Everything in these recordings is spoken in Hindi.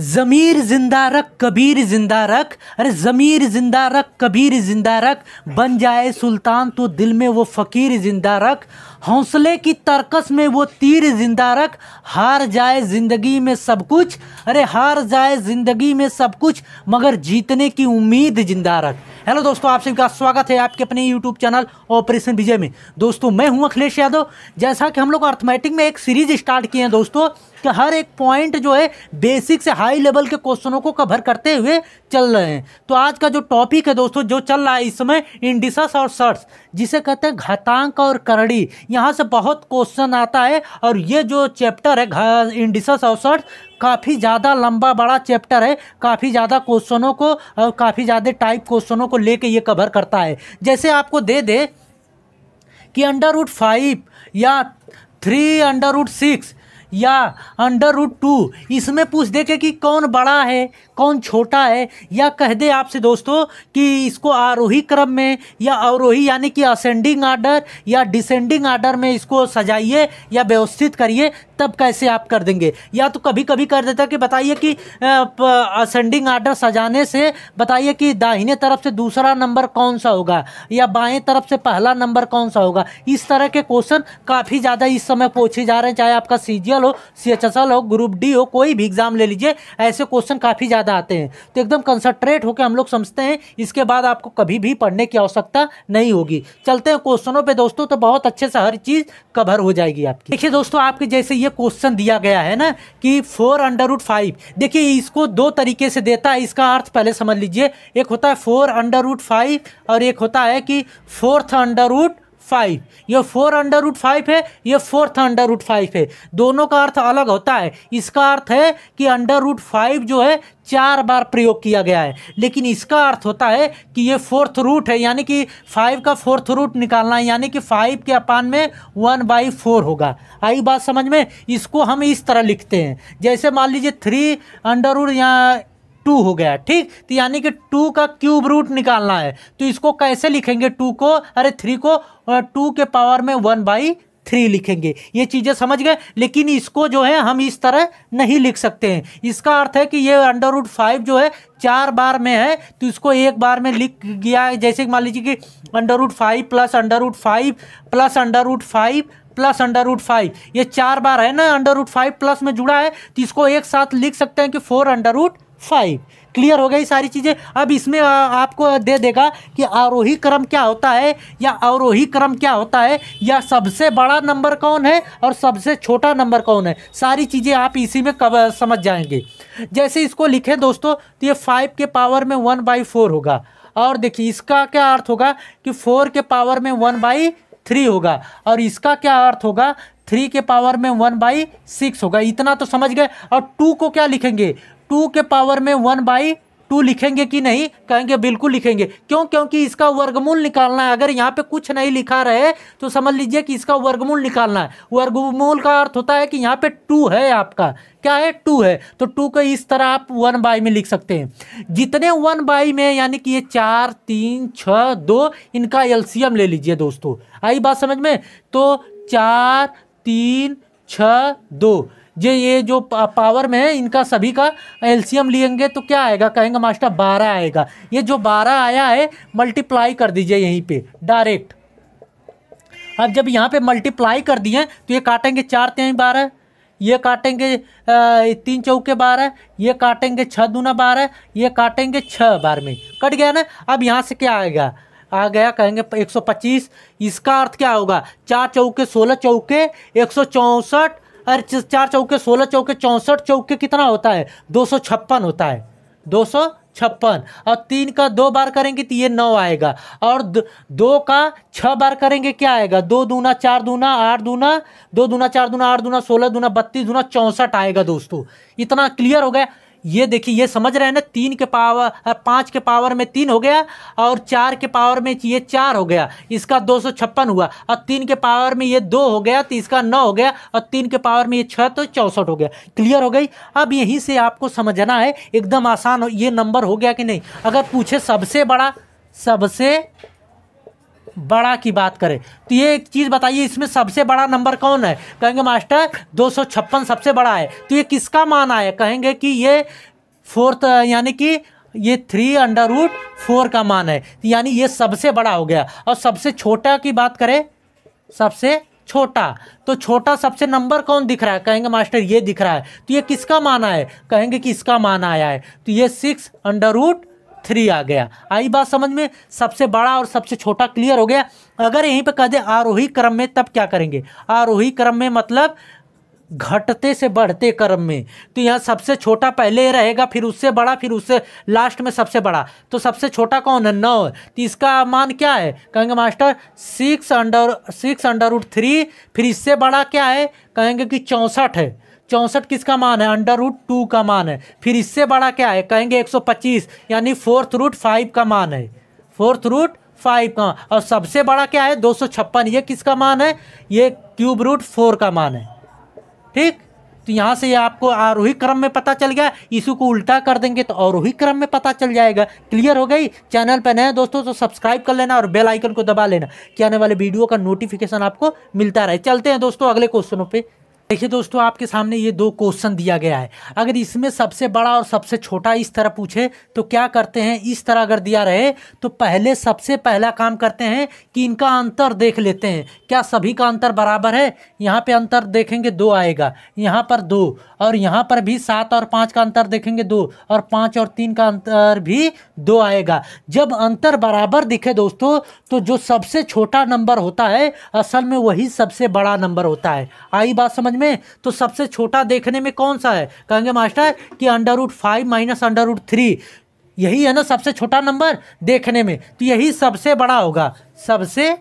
ज़मीर जिंदा रख कबीर जिंदा रख अरे ज़मीर जिंदा रख कबीर जिंदा रख बन जाए सुल्तान तो दिल में वो फ़कीर जिंदा रख हौसले की तरकस में वो तीर जिंदा रख हार जाए ज़िंदगी में सब कुछ अरे हार जाए ज़िंदगी में सब कुछ मगर जीतने की उम्मीद जिंदा रख हेलो दोस्तों आप सभी का स्वागत है आपके अपने यूट्यूब चैनल ऑपरेशन विजय में दोस्तों मैं हूं अखिलेश यादव जैसा कि हम लोग अर्थमेटिक में एक सीरीज स्टार्ट किए हैं दोस्तों कि हर एक पॉइंट जो है बेसिक से हाई लेवल के क्वेश्चनों को कवर करते हुए चल रहे हैं तो आज का जो टॉपिक है दोस्तों जो चल रहा है इस समय इंडिसस और सर्ट्स जिसे कहते हैं घातांक और करड़ी यहाँ से बहुत क्वेश्चन आता है और ये जो चैप्टर है इंडिसस और सर्ट्स काफ़ी ज़्यादा लंबा बड़ा चैप्टर है काफ़ी ज़्यादा क्वेश्चनों को और काफ़ी ज़्यादा टाइप क्वेश्चनों को लेके ये कवर करता है जैसे आपको दे दे कि अंडर रूट फाइव या थ्री अंडर रूट सिक्स या अंडर रूट टू इसमें पूछ दे के कि कौन बड़ा है कौन छोटा है या कह दे आपसे दोस्तों कि इसको आरोही क्रम में या अवरोही यानी कि असेंडिंग आर्डर या डिसेंडिंग आर्डर में इसको सजाइए या व्यवस्थित करिए तब कैसे आप कर देंगे या तो कभी कभी कर देता कि बताइए कि असेंडिंग आर्डर सजाने से बताइए कि दाहिने तरफ से दूसरा नंबर कौन सा होगा या बाएं तरफ से पहला नंबर कौन सा होगा इस तरह के क्वेश्चन काफ़ी ज़्यादा इस समय पूछे जा रहे हैं चाहे आपका सीजियल हो सी एच एस एल हो ग्रुप डी हो कोई भी एग्ज़ाम ले लीजिए ऐसे क्वेश्चन काफ़ी ज़्यादा आते हैं तो एकदम कंसनट्रेट होकर हम लोग समझते हैं इसके बाद आपको कभी भी पढ़ने की आवश्यकता नहीं होगी चलते हैं क्वेश्चनों पर दोस्तों तो बहुत अच्छे से हर चीज़ कवर हो जाएगी आपकी देखिए दोस्तों आपके जैसे ये क्वेश्चन दिया गया है ना कि फोर अंडर रूट फाइव देखिए इसको दो तरीके से देता है इसका अर्थ पहले समझ लीजिए एक होता है फोर अंडर रूट फाइव और एक होता है कि फोर्थ अंडर रूट फाइव ये फोर अंडर रूट फाइव है ये फोर्थ अंडर रूट फाइव है दोनों का अर्थ अलग होता है इसका अर्थ है कि अंडर रूट फाइव जो है चार बार प्रयोग किया गया है लेकिन इसका अर्थ होता है कि ये फोर्थ रूट है यानी कि फाइव का फोर्थ रूट निकालना है यानी कि फाइव के अपान में वन बाई फोर होगा आई बात समझ में इसको हम इस तरह लिखते हैं जैसे मान लीजिए थ्री अंडर रूट या टू हो गया ठीक तो यानी कि टू का क्यूब रूट निकालना है तो इसको कैसे लिखेंगे टू को अरे थ्री को टू के पावर में वन बाई थ्री लिखेंगे ये चीज़ें समझ गए लेकिन इसको जो है हम इस तरह नहीं लिख सकते हैं इसका अर्थ है कि ये अंडर रूट फाइव जो है चार बार में है तो इसको एक बार में लिख गया है जैसे मान लीजिए कि under root five plus under root five plus under root five plus under root five ये चार बार है ना अंडर रूट फाइव प्लस में जुड़ा है तो इसको एक साथ लिख सकते हैं कि four under root five clear हो गई सारी चीज़ें अब इसमें आ, आपको दे देगा कि आरोही क्रम क्या होता है या अवरोही क्रम क्या होता है या सबसे बड़ा नंबर कौन है और सबसे छोटा नंबर कौन है सारी चीज़ें आप इसी में कब समझ जाएंगे जैसे इसको लिखें दोस्तों तो ये फाइव के पावर में वन बाई फोर होगा और देखिए इसका क्या अर्थ होगा कि फोर के पावर में वन बाई थ्री होगा और इसका क्या अर्थ होगा थ्री के पावर में वन बाई सिक्स होगा इतना तो समझ गए और टू को क्या लिखेंगे टू के पावर में वन बाई टू लिखेंगे कि नहीं कहेंगे बिल्कुल लिखेंगे क्यों क्योंकि इसका वर्गमूल निकालना है अगर यहाँ पे कुछ नहीं लिखा रहे तो समझ लीजिए कि इसका वर्गमूल निकालना है वर्गमूल का अर्थ होता है कि यहाँ पे टू है आपका क्या है टू है तो टू को इस तरह आप वन बाई में लिख सकते हैं जितने वन बाई में यानी कि ये चार तीन छः दो इनका एल्सियम ले लीजिए दोस्तों आई बात समझ में तो चार तीन छ दो ये ये जो पावर में है इनका सभी का एलसीएम लेंगे तो क्या आएगा कहेंगे मास्टर बारह आएगा ये जो बारह आया है मल्टीप्लाई कर दीजिए यहीं पे डायरेक्ट अब जब यहाँ पे मल्टीप्लाई कर दिए तो ये काटेंगे चार तेई बारह ये काटेंगे तीन चौके बारह ये काटेंगे छः दूना बारह ये काटेंगे छः बार में कट गया ना अब यहाँ से क्या आएगा आ गया कहेंगे 125 इसका अर्थ क्या होगा चार चौके सोलह चौके एक सौ चौंसठ अरे चार चौके सोलह चौके चौंसठ चौके कितना होता है दो सौ छप्पन होता है दो सौ छप्पन और तीन का दो बार करेंगे तो ये नौ आएगा और दो का छः बार करेंगे क्या आएगा दो दूना चार दूना आठ दूना दो दूना चार दूना आठ दूना सोलह दूना बत्तीस दूना चौंसठ आएगा दोस्तों इतना क्लियर हो गया ये देखिए ये समझ रहे हैं ना तीन के पावर पाँच के पावर में तीन हो गया और चार के पावर में ये चार हो गया इसका दो सौ छप्पन हुआ और तीन के पावर में ये दो हो गया तो इसका नौ हो गया और तीन के पावर में ये छः तो चौंसठ हो गया क्लियर हो गई अब यहीं से आपको समझना है एकदम आसान ये नंबर हो गया कि नहीं अगर पूछे सबसे बड़ा सबसे बड़ा की बात करें तो ये एक चीज़ बताइए इसमें सबसे बड़ा नंबर कौन है कहेंगे मास्टर दो सबसे बड़ा है तो ये किसका मान आया कहेंगे कि ये फोर्थ यानी कि ये थ्री अंडर रूट फोर का मान है तो यानी ये सबसे बड़ा हो गया और सबसे छोटा की बात करें सबसे छोटा तो छोटा सबसे नंबर कौन दिख रहा है कहेंगे मास्टर ये दिख रहा है तो ये किसका मान आया कहेंगे कि इसका मान आया है तो ये सिक्स अंडर रूट थ्री आ गया आई बात समझ में सबसे बड़ा और सबसे छोटा क्लियर हो गया अगर यहीं पे कह दे आरोही क्रम में तब क्या करेंगे आरोही क्रम में मतलब घटते से बढ़ते क्रम में तो यहाँ सबसे छोटा पहले रहेगा फिर उससे बड़ा फिर उससे लास्ट में सबसे बड़ा तो सबसे छोटा कौन है नौ तो इसका मान क्या है कहेंगे master six under six under root three फिर इससे बड़ा क्या है कहेंगे कि चौंसठ है चौंसठ किसका मान है अंडर रूट टू का मान है फिर इससे बड़ा क्या है कहेंगे एक सौ पच्चीस यानी फोर्थ रूट फाइव का मान है फोर्थ रूट फाइव का और सबसे बड़ा क्या है दो सौ छप्पन ये किसका मान है ये क्यूब रूट फोर का मान है ठीक तो यहाँ से ये आपको आरोही क्रम में पता चल गया इसी को उल्टा कर देंगे तो आरोही क्रम में पता चल जाएगा क्लियर हो गई चैनल पर नए दोस्तों तो सब्सक्राइब कर लेना और बेल आइकन को दबा लेना कि आने वाले वीडियो का नोटिफिकेशन आपको मिलता रहे चलते हैं दोस्तों अगले क्वेश्चनों पर देखिए दोस्तों आपके सामने ये दो क्वेश्चन दिया गया है अगर इसमें सबसे बड़ा और सबसे छोटा इस तरह पूछे तो क्या करते हैं इस तरह अगर दिया रहे तो पहले सबसे पहला काम करते हैं कि इनका अंतर देख लेते हैं क्या सभी का अंतर बराबर है यहाँ पे अंतर देखेंगे दो आएगा यहाँ पर दो और यहाँ पर भी सात और पाँच का अंतर देखेंगे दो और पाँच और तीन का अंतर भी दो आएगा जब अंतर बराबर दिखे दोस्तों तो जो सबसे छोटा नंबर होता है असल में वही सबसे बड़ा नंबर होता है आई बात समझ समझ में तो सबसे छोटा देखने में कौन सा है कहेंगे मास्टर कि under root five minus under root three यही है ना सबसे छोटा नंबर देखने में तो यही सबसे बड़ा होगा सबसे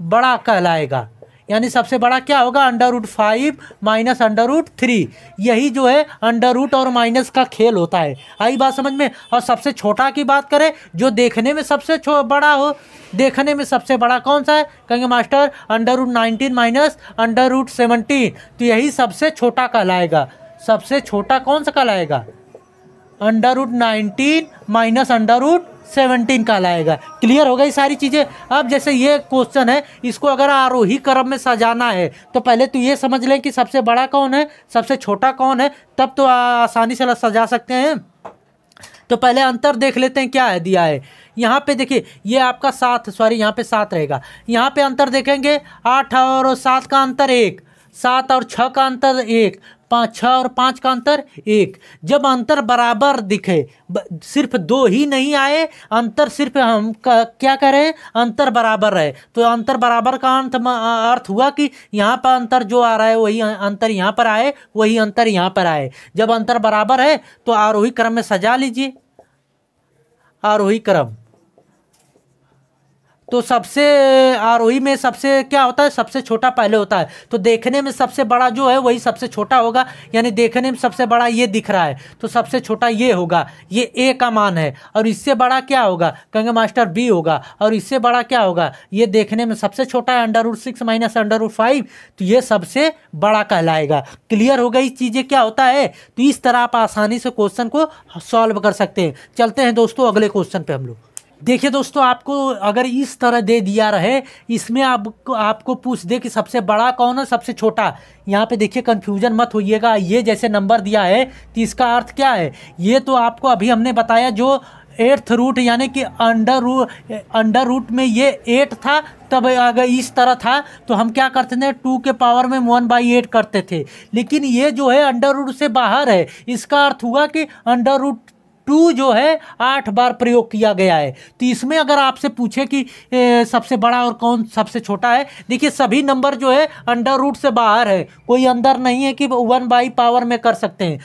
बड़ा कहलाएगा यानी सबसे बड़ा क्या होगा under root five minus under root three यही जो है अंडर रूट और माइनस का खेल होता है आई बात समझ में और सबसे छोटा की बात करें जो देखने में सबसे बड़ा हो देखने में सबसे बड़ा कौन सा है कहेंगे master under root nineteen minus under root seventeen तो यही सबसे छोटा कहलाएगा सबसे छोटा कौन सा कहलाएगा under root nineteen minus under root seventeen लाएगा क्लियर हो गई सारी चीज़ें अब जैसे ये क्वेश्चन है इसको अगर आरोही क्रम में सजाना है तो पहले तो ये समझ लें कि सबसे बड़ा कौन है सबसे छोटा कौन है तब तो आसानी से सजा सकते हैं तो पहले अंतर देख लेते हैं क्या है दिया है यहाँ पे देखिए ये आपका सात सॉरी यहाँ पे सात रहेगा यहाँ पे अंतर देखेंगे आठ और सात का अंतर एक सात और छः का अंतर एक पाँच छः और पाँच का अंतर एक जब अंतर बराबर दिखे ब, सिर्फ दो ही नहीं आए अंतर सिर्फ हम का, क्या करें अंतर बराबर रहे तो अंतर बराबर का अंत अर्थ हुआ कि यहाँ पर अंतर जो आ रहा है वही अंतर यहाँ पर आए वही अंतर यहाँ पर आए जब अंतर बराबर है तो आरोही क्रम में सजा लीजिए आरोही क्रम तो सबसे आरोही में सबसे क्या होता है सबसे छोटा पहले होता है तो देखने में सबसे बड़ा जो है वही सबसे छोटा होगा यानी देखने में सबसे बड़ा ये दिख रहा है तो सबसे छोटा ये होगा ये ए का मान है और इससे बड़ा क्या होगा कहेंगे मास्टर बी होगा और इससे बड़ा क्या होगा ये देखने में सबसे छोटा है under root six minus under root five तो ये सबसे बड़ा कहलाएगा क्लियर हो गई चीज़ें क्या होता है तो इस तरह आप आसानी से क्वेश्चन को सॉल्व कर सकते हैं चलते हैं दोस्तों अगले क्वेश्चन पर हम लोग देखिए दोस्तों आपको अगर इस तरह दे दिया रहे इसमें आपको आपको पूछ दे कि सबसे बड़ा कौन है सबसे छोटा यहाँ पे देखिए कन्फ्यूजन मत होइएगा ये जैसे नंबर दिया है तो इसका अर्थ क्या है ये तो आपको अभी हमने बताया जो एट्थ रूट यानी कि अंडर रू अंडर रूट में ये एट था तब अगर इस तरह था तो हम क्या करते थे टू के पावर में वन बाई एट करते थे लेकिन ये जो है अंडर रूट से बाहर है इसका अर्थ हुआ कि अंडर रूट टू जो है आठ बार प्रयोग किया गया है तो इसमें अगर आपसे पूछे कि ए, सबसे बड़ा और कौन सबसे छोटा है देखिए सभी नंबर जो है अंडर रूट से बाहर है कोई अंदर नहीं है कि वन बाई पावर में कर सकते हैं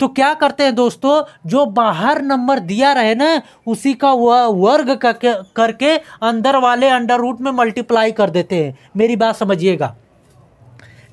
तो क्या करते हैं दोस्तों जो बाहर नंबर दिया रहे ना उसी का वह वर्ग करके अंदर वाले अंडर रूट में मल्टीप्लाई कर देते हैं मेरी बात समझिएगा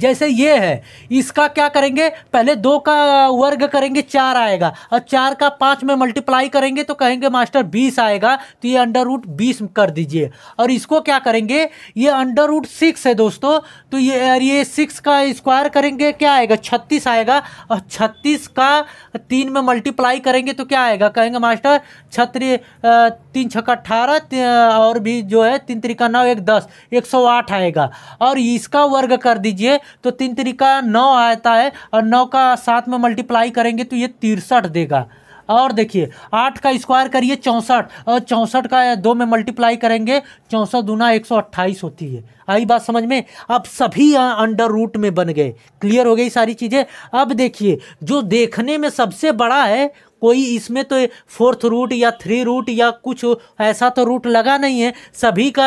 जैसे ये है इसका क्या करेंगे पहले दो का वर्ग करेंगे चार आएगा और चार का पाँच में मल्टीप्लाई करेंगे तो कहेंगे मास्टर बीस आएगा तो ये अंडर रूट बीस कर दीजिए और इसको क्या करेंगे ये अंडर रूट सिक्स है दोस्तों तो ये ये सिक्स का स्क्वायर करेंगे क्या आएगा छत्तीस आएगा और छत्तीस का तीन में मल्टीप्लाई करेंगे तो क्या आएगा कहेंगे मास्टर छत्री तीन छक्का अट्ठारह और भी जो है तीन तरीका नौ एक दस एक सौ आठ आएगा और इसका वर्ग कर दीजिए तो तीन तरीका नौ आता है और नौ का सात में मल्टीप्लाई करेंगे तो ये तिरसठ देगा और देखिए आठ का स्क्वायर करिए चौंसठ और चौंसठ का दो में मल्टीप्लाई करेंगे चौंसठ दूना एक सौ अट्ठाईस होती है आई बात समझ में अब सभी अंडर रूट में बन गए क्लियर हो गई सारी चीज़ें अब देखिए जो देखने में सबसे बड़ा है कोई इसमें तो फोर्थ रूट या थ्री रूट या कुछ ऐसा तो रूट लगा नहीं है सभी का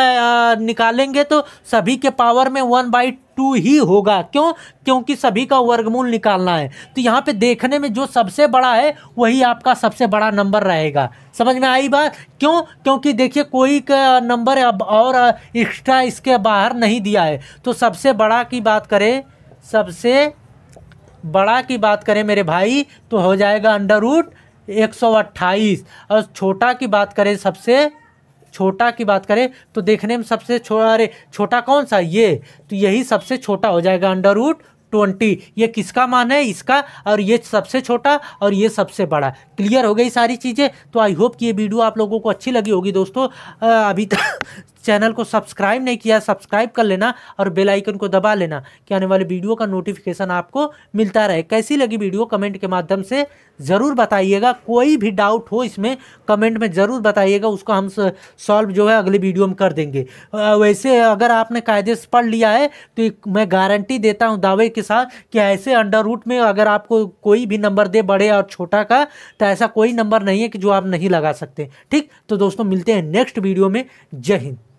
निकालेंगे तो सभी के पावर में वन बाई टू ही होगा क्यों क्योंकि सभी का वर्गमूल निकालना है तो यहाँ पे देखने में जो सबसे बड़ा है वही आपका सबसे बड़ा नंबर रहेगा समझ में आई बात क्यों क्योंकि देखिए कोई नंबर अब और एक्स्ट्रा इसके बाहर नहीं दिया है तो सबसे बड़ा की बात करें सबसे बड़ा की बात करें मेरे भाई तो हो जाएगा अंडर रूट एक सौ अट्ठाईस और छोटा की बात करें सबसे छोटा की बात करें तो देखने में सबसे छोटा अरे छोटा कौन सा ये तो यही सबसे छोटा हो जाएगा अंडर रूट ट्वेंटी ये किसका मान है इसका और ये सबसे छोटा और ये सबसे बड़ा क्लियर हो गई सारी चीज़ें तो आई होप कि ये वीडियो आप लोगों को अच्छी लगी होगी दोस्तों अभी तक चैनल को सब्सक्राइब नहीं किया सब्सक्राइब कर लेना और बेल आइकन को दबा लेना कि आने वाले वीडियो का नोटिफिकेशन आपको मिलता रहे कैसी लगी वीडियो कमेंट के माध्यम से ज़रूर बताइएगा कोई भी डाउट हो इसमें कमेंट में ज़रूर बताइएगा उसको हम सॉल्व जो है अगले वीडियो में कर देंगे वैसे अगर आपने कायदे से पढ़ लिया है तो मैं गारंटी देता हूँ दावे के साथ कि ऐसे अंडर रूट में अगर आपको कोई भी नंबर दे बड़े और छोटा का तो ऐसा कोई नंबर नहीं है कि जो आप नहीं लगा सकते ठीक तो दोस्तों मिलते हैं नेक्स्ट वीडियो में जय हिंद